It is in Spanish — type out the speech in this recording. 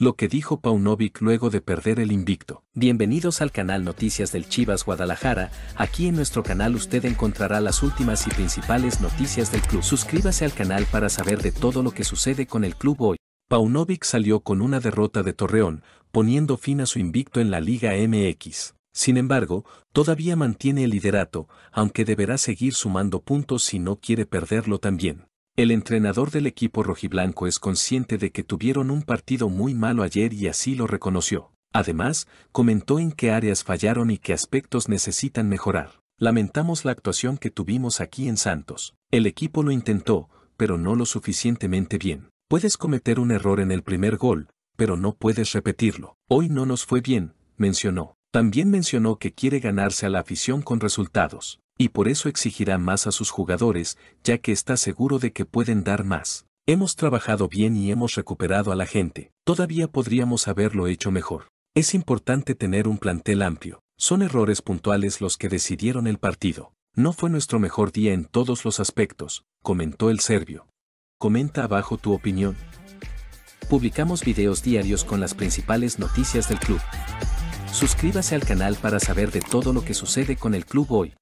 lo que dijo Paunovic luego de perder el invicto. Bienvenidos al canal Noticias del Chivas Guadalajara, aquí en nuestro canal usted encontrará las últimas y principales noticias del club. Suscríbase al canal para saber de todo lo que sucede con el club hoy. Paunovic salió con una derrota de Torreón, poniendo fin a su invicto en la Liga MX. Sin embargo, todavía mantiene el liderato, aunque deberá seguir sumando puntos si no quiere perderlo también. El entrenador del equipo rojiblanco es consciente de que tuvieron un partido muy malo ayer y así lo reconoció. Además, comentó en qué áreas fallaron y qué aspectos necesitan mejorar. Lamentamos la actuación que tuvimos aquí en Santos. El equipo lo intentó, pero no lo suficientemente bien. Puedes cometer un error en el primer gol, pero no puedes repetirlo. Hoy no nos fue bien, mencionó. También mencionó que quiere ganarse a la afición con resultados y por eso exigirá más a sus jugadores, ya que está seguro de que pueden dar más. Hemos trabajado bien y hemos recuperado a la gente. Todavía podríamos haberlo hecho mejor. Es importante tener un plantel amplio. Son errores puntuales los que decidieron el partido. No fue nuestro mejor día en todos los aspectos, comentó el serbio. Comenta abajo tu opinión. Publicamos videos diarios con las principales noticias del club. Suscríbase al canal para saber de todo lo que sucede con el club hoy.